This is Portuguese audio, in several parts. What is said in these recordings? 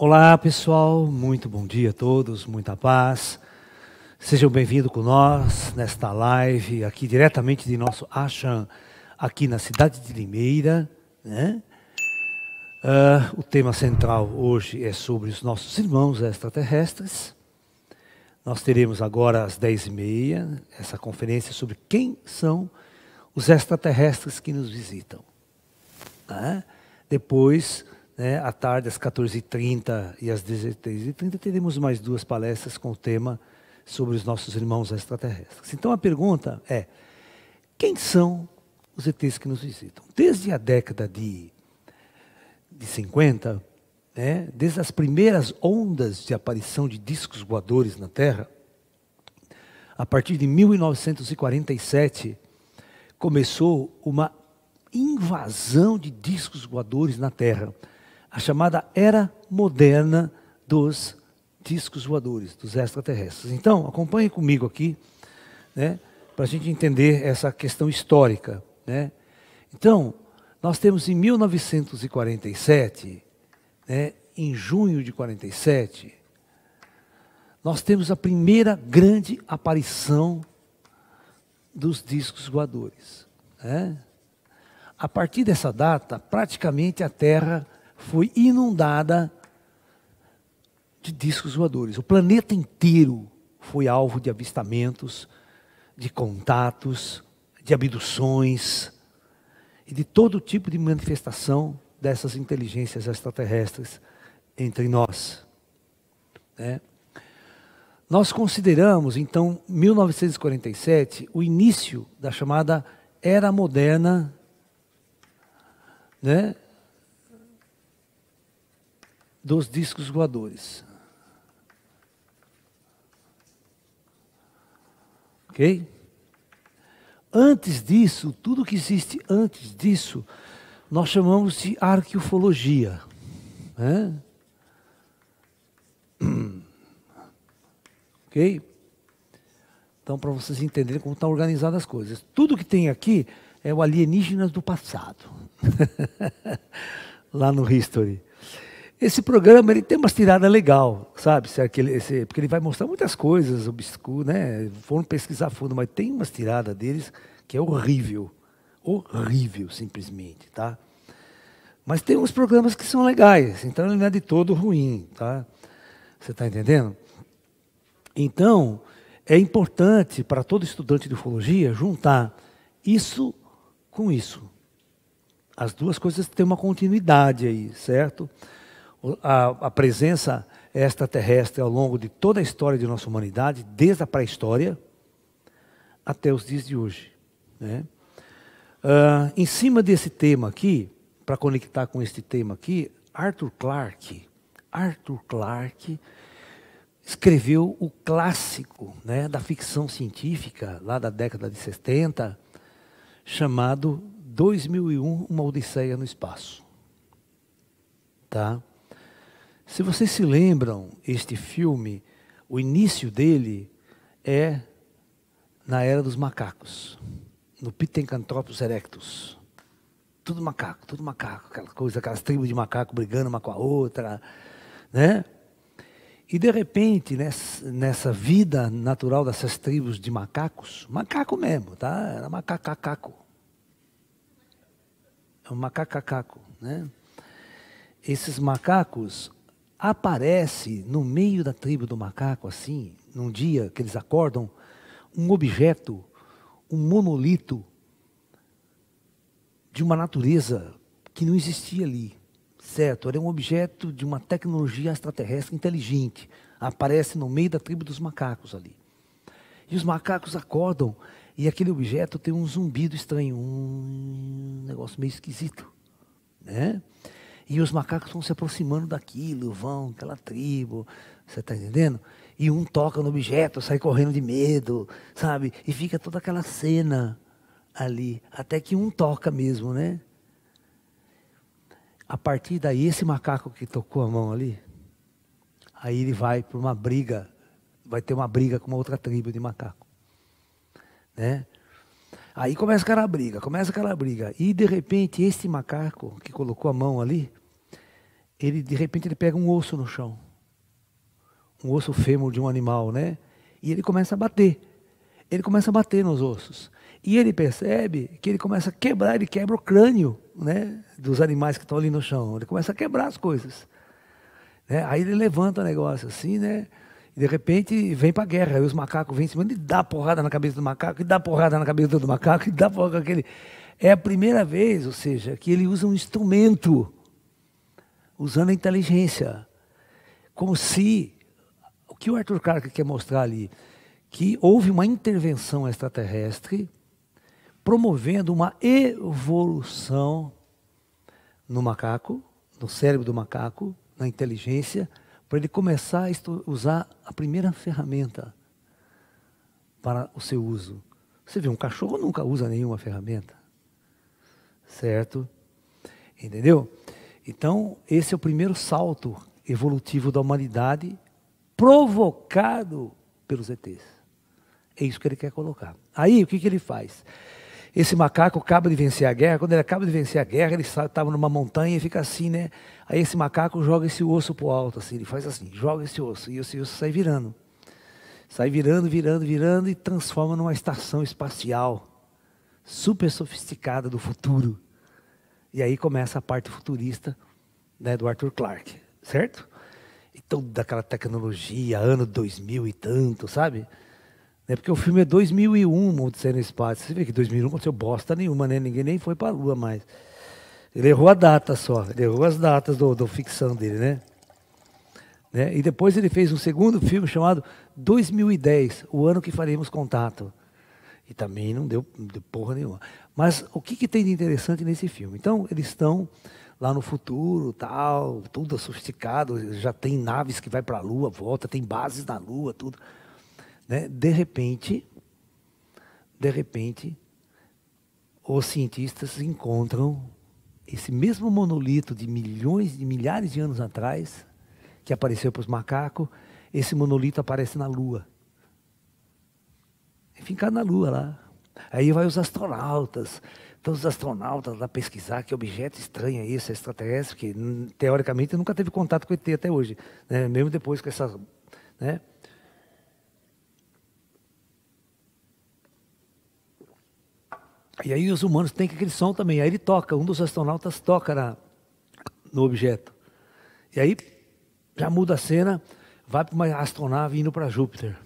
Olá pessoal, muito bom dia a todos, muita paz. Sejam bem-vindos com nós nesta live aqui diretamente de nosso Ashan aqui na cidade de Limeira. Né? Uh, o tema central hoje é sobre os nossos irmãos extraterrestres. Nós teremos agora às 10h30 essa conferência sobre quem são os extraterrestres que nos visitam. Né? Depois né? À tarde, às 14h30 e às 16h30, teremos mais duas palestras com o tema sobre os nossos irmãos extraterrestres. Então a pergunta é: quem são os ETs que nos visitam? Desde a década de, de 50, né, desde as primeiras ondas de aparição de discos voadores na Terra, a partir de 1947, começou uma invasão de discos voadores na Terra a chamada era moderna dos discos voadores, dos extraterrestres. Então, acompanhe comigo aqui, né, para a gente entender essa questão histórica. Né? Então, nós temos em 1947, né, em junho de 47, nós temos a primeira grande aparição dos discos voadores. Né? A partir dessa data, praticamente a Terra foi inundada de discos voadores. O planeta inteiro foi alvo de avistamentos, de contatos, de abduções e de todo tipo de manifestação dessas inteligências extraterrestres entre nós. Né? Nós consideramos, então, 1947 o início da chamada Era Moderna, né? dos discos voadores. Ok? Antes disso, tudo que existe antes disso, nós chamamos de arqueofologia. Né? Ok? Então, para vocês entenderem como estão organizadas as coisas. Tudo que tem aqui é o alienígenas do passado. Lá no History. Esse programa ele tem umas tiradas legal, sabe? porque ele vai mostrar muitas coisas obscuras, né? Foram pesquisar fundo, mas tem umas tiradas deles que é horrível, horrível simplesmente, tá? Mas tem uns programas que são legais, então ele não é de todo ruim, tá? Você está entendendo? Então é importante para todo estudante de ufologia juntar isso com isso. As duas coisas têm uma continuidade aí, certo? a, a presença extraterrestre ao longo de toda a história de nossa humanidade, desde a pré-história até os dias de hoje. Né? Uh, em cima desse tema aqui, para conectar com este tema aqui, Arthur Clarke, Arthur Clarke escreveu o clássico né, da ficção científica, lá da década de 70, chamado 2001, Uma Odisseia no Espaço. Tá? Se vocês se lembram, este filme, o início dele é na era dos macacos, no Pithecanthropus erectus. Tudo macaco, tudo macaco, aquela coisa, aquelas tribos de macaco brigando uma com a outra, né? E de repente, nessa vida natural dessas tribos de macacos, macaco mesmo, tá? Era macacacaco. É um macacacaco, né? Esses macacos, aparece no meio da tribo do macaco, assim, num dia que eles acordam, um objeto, um monolito de uma natureza que não existia ali, certo? Era um objeto de uma tecnologia extraterrestre inteligente. Aparece no meio da tribo dos macacos ali. E os macacos acordam e aquele objeto tem um zumbido estranho, um negócio meio esquisito, né? E os macacos vão se aproximando daquilo, vão, aquela tribo, você está entendendo? E um toca no objeto, sai correndo de medo, sabe? E fica toda aquela cena ali, até que um toca mesmo, né? A partir daí, esse macaco que tocou a mão ali, aí ele vai para uma briga, vai ter uma briga com uma outra tribo de macaco, né? Aí começa aquela briga, começa aquela briga. E de repente, esse macaco que colocou a mão ali, ele de repente ele pega um osso no chão. Um osso fêmur de um animal, né? E ele começa a bater. Ele começa a bater nos ossos. E ele percebe que ele começa a quebrar, ele quebra o crânio, né? Dos animais que estão ali no chão. Ele começa a quebrar as coisas. Né? Aí ele levanta o negócio assim, né? de repente vem para a guerra, e os macacos vêm em cima, e dá porrada na cabeça do macaco, e dá porrada na cabeça do macaco, e dá porrada naquele. É a primeira vez, ou seja, que ele usa um instrumento, usando a inteligência. Como se. O que o Arthur Clarke quer mostrar ali? Que houve uma intervenção extraterrestre promovendo uma evolução no macaco, no cérebro do macaco, na inteligência, para ele começar a usar a primeira ferramenta para o seu uso. Você vê, um cachorro nunca usa nenhuma ferramenta, certo? Entendeu? Então, esse é o primeiro salto evolutivo da humanidade provocado pelos ETs. É isso que ele quer colocar. Aí, o que, que ele faz? Esse macaco acaba de vencer a guerra. Quando ele acaba de vencer a guerra, ele estava numa montanha e fica assim, né? Aí esse macaco joga esse osso para o alto, assim. Ele faz assim, joga esse osso. E esse osso sai virando. Sai virando, virando, virando e transforma numa estação espacial super sofisticada do futuro. E aí começa a parte futurista né, do Arthur Clarke, certo? E então, toda aquela tecnologia, ano 2000 e tanto, sabe? Né? Porque o filme é 2001, Odisseia no Espaço. Você vê que 2001 aconteceu bosta nenhuma, né? Ninguém nem foi para a Lua mais. Ele errou a data só, ele errou as datas do, do ficção dele, né? né? E depois ele fez um segundo filme chamado 2010, o ano que faremos contato. E também não deu, de porra nenhuma. Mas o que, que tem de interessante nesse filme? Então, eles estão lá no futuro, tal, tudo sofisticado, já tem naves que vai para a Lua, volta, tem bases na Lua, tudo. Né? De repente, de repente, os cientistas encontram esse mesmo monolito de milhões, de milhares de anos atrás, que apareceu para os macacos, esse monolito aparece na Lua. É ficar na Lua lá. Aí vai os astronautas, todos então os astronautas lá pesquisar que objeto estranho é esse, é extraterrestre, que hum, teoricamente nunca teve contato com o ET até hoje, né? mesmo depois com essa... Né? E aí os humanos têm aquele som também. Aí ele toca, um dos astronautas toca na, no objeto. E aí já muda a cena, vai para uma astronave indo para Júpiter.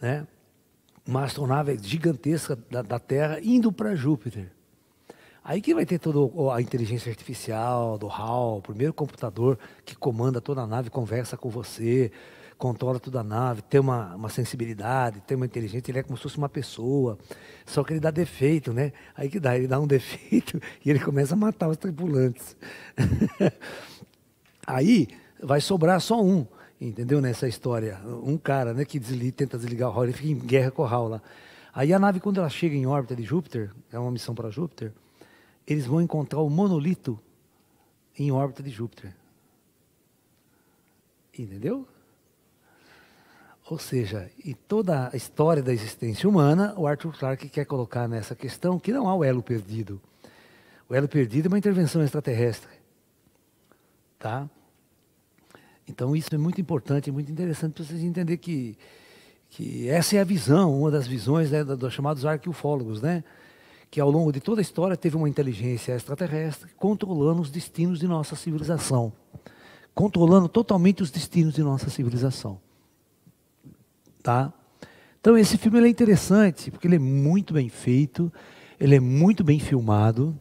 Né? Uma astronave gigantesca da, da Terra indo para Júpiter. Aí que vai ter toda a inteligência artificial do HAL, o primeiro computador que comanda toda a nave, conversa com você, controla toda a nave, tem uma, uma sensibilidade, tem uma inteligência, ele é como se fosse uma pessoa. Só que ele dá defeito, né? Aí que dá, ele dá um defeito e ele começa a matar os tripulantes. Aí vai sobrar só um, entendeu? Nessa história. Um cara, né, que desliga, tenta desligar o Hall, ele fica em guerra com o Hall lá. Aí a nave, quando ela chega em órbita de Júpiter, é uma missão para Júpiter, eles vão encontrar o monolito em órbita de Júpiter. Entendeu? Ou seja, em toda a história da existência humana, o Arthur Clarke quer colocar nessa questão que não há o elo perdido. O elo perdido é uma intervenção extraterrestre. Tá? Então isso é muito importante, é muito interessante para vocês entender que, que essa é a visão, uma das visões né, dos chamados arqueufólogos, né? que ao longo de toda a história teve uma inteligência extraterrestre controlando os destinos de nossa civilização. Controlando totalmente os destinos de nossa civilização tá? Então esse filme é interessante, porque ele é muito bem feito, ele é muito bem filmado.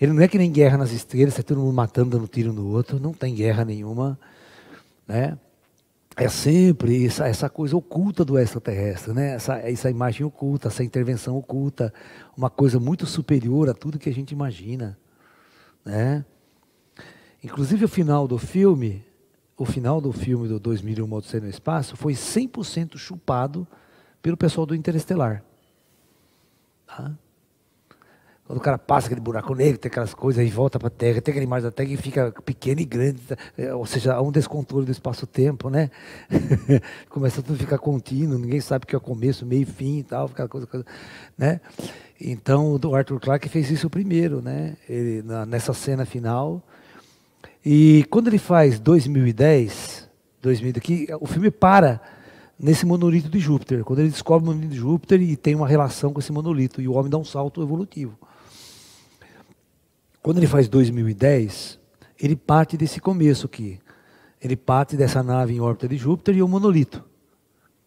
Ele não é que nem Guerra nas Estrelas, está todo mundo matando, dando um tiro no outro, não tem guerra nenhuma, né? É sempre essa, essa coisa oculta do extraterrestre, né? Essa, essa imagem oculta, essa intervenção oculta, uma coisa muito superior a tudo que a gente imagina, né? Inclusive o final do filme, o final do filme do 2001 Odisseia no Espaço foi 100% chupado pelo pessoal do Interestelar. Tá? Quando o cara passa aquele buraco negro, tem aquelas coisas e volta para a Terra, tem aquele mar da Terra que fica pequeno e grande, tá? é, ou seja, há um descontrole do espaço-tempo, né? Começa tudo a ficar contínuo, ninguém sabe o que é o começo, meio e fim e tal, aquela coisa, coisa, né? Então, o Arthur Clarke fez isso primeiro, né? Ele, nessa cena final, e quando ele faz 2010, 2000 aqui, o filme para nesse monolito de Júpiter. Quando ele descobre o monolito de Júpiter e tem uma relação com esse monolito, e o homem dá um salto evolutivo. Quando ele faz 2010, ele parte desse começo aqui. Ele parte dessa nave em órbita de Júpiter e o monolito.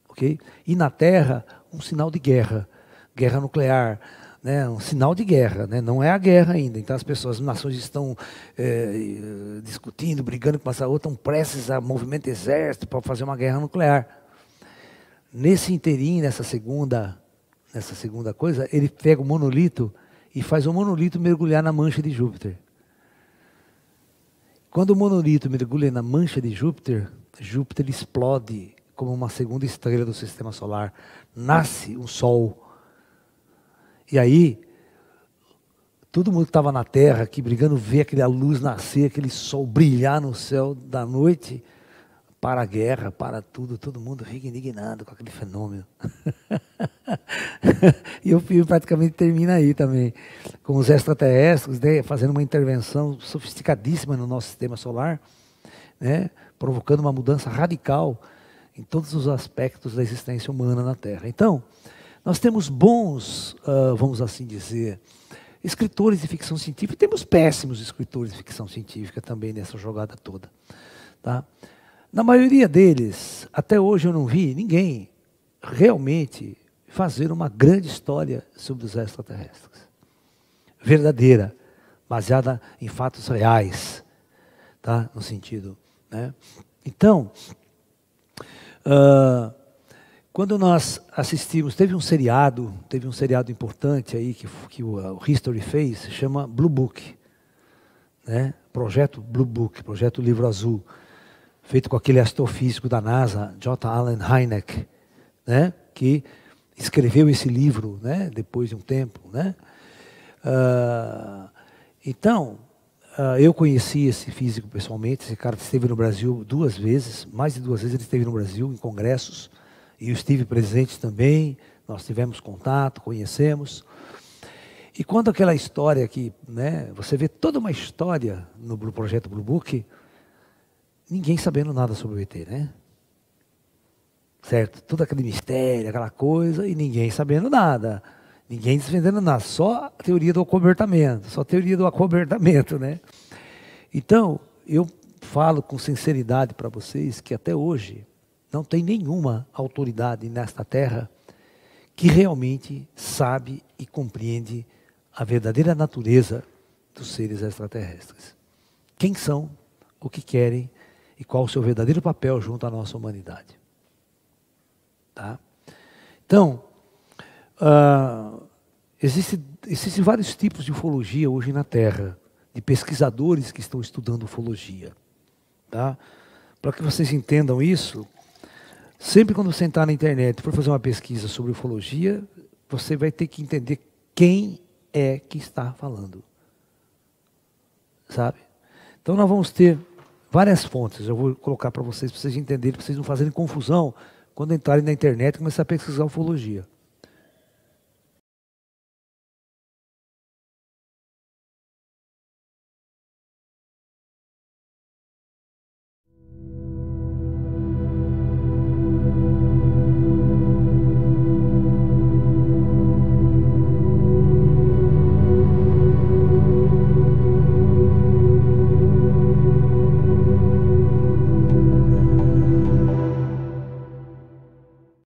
ok? E na Terra, um sinal de guerra guerra nuclear, né, um sinal de guerra, né? não é a guerra ainda. Então as pessoas, as nações estão é, discutindo, brigando com essa outra, estão prestes a movimento exército para fazer uma guerra nuclear. Nesse inteirinho, nessa segunda, nessa segunda coisa, ele pega o monolito e faz o monolito mergulhar na mancha de Júpiter. Quando o monolito mergulha na mancha de Júpiter, Júpiter explode como uma segunda estrela do sistema solar. Nasce um sol e aí, todo mundo que estava na terra aqui brigando, ver aquela luz nascer, aquele sol brilhar no céu da noite, para a guerra, para tudo, todo mundo fica indignado com aquele fenômeno. e o filme praticamente termina aí também, com os extraterrestres né, fazendo uma intervenção sofisticadíssima no nosso sistema solar, né, provocando uma mudança radical em todos os aspectos da existência humana na Terra. Então, nós temos bons, uh, vamos assim dizer, escritores de ficção científica, e temos péssimos escritores de ficção científica também nessa jogada toda. Tá? Na maioria deles, até hoje eu não vi ninguém realmente fazer uma grande história sobre os extraterrestres. Verdadeira, baseada em fatos reais, tá? no sentido. Né? Então, uh, quando nós assistimos, teve um seriado, teve um seriado importante aí que, que o History fez, chama Blue Book, né? Projeto Blue Book, Projeto Livro Azul, feito com aquele astrofísico da NASA, J. Allen Hynek, né? Que escreveu esse livro, né? Depois de um tempo, né? Uh, então, uh, eu conheci esse físico pessoalmente. Esse cara esteve no Brasil duas vezes, mais de duas vezes ele esteve no Brasil em congressos e eu estive presente também, nós tivemos contato, conhecemos. E quando aquela história que, né, você vê toda uma história no projeto Blue Book, ninguém sabendo nada sobre o ET, né? Certo? Todo aquele mistério, aquela coisa, e ninguém sabendo nada. Ninguém desvendando nada, só a teoria do acobertamento, só a teoria do acobertamento, né? Então, eu falo com sinceridade para vocês que até hoje não tem nenhuma autoridade nesta terra que realmente sabe e compreende a verdadeira natureza dos seres extraterrestres. Quem são, o que querem e qual o seu verdadeiro papel junto à nossa humanidade. Tá? Então, uh, existem existe vários tipos de ufologia hoje na Terra, de pesquisadores que estão estudando ufologia. Tá? Para que vocês entendam isso, Sempre quando você entrar na internet e for fazer uma pesquisa sobre ufologia, você vai ter que entender quem é que está falando. Sabe? Então nós vamos ter várias fontes, eu vou colocar para vocês, para vocês entenderem, para vocês não fazerem confusão quando entrarem na internet e começar a pesquisar ufologia.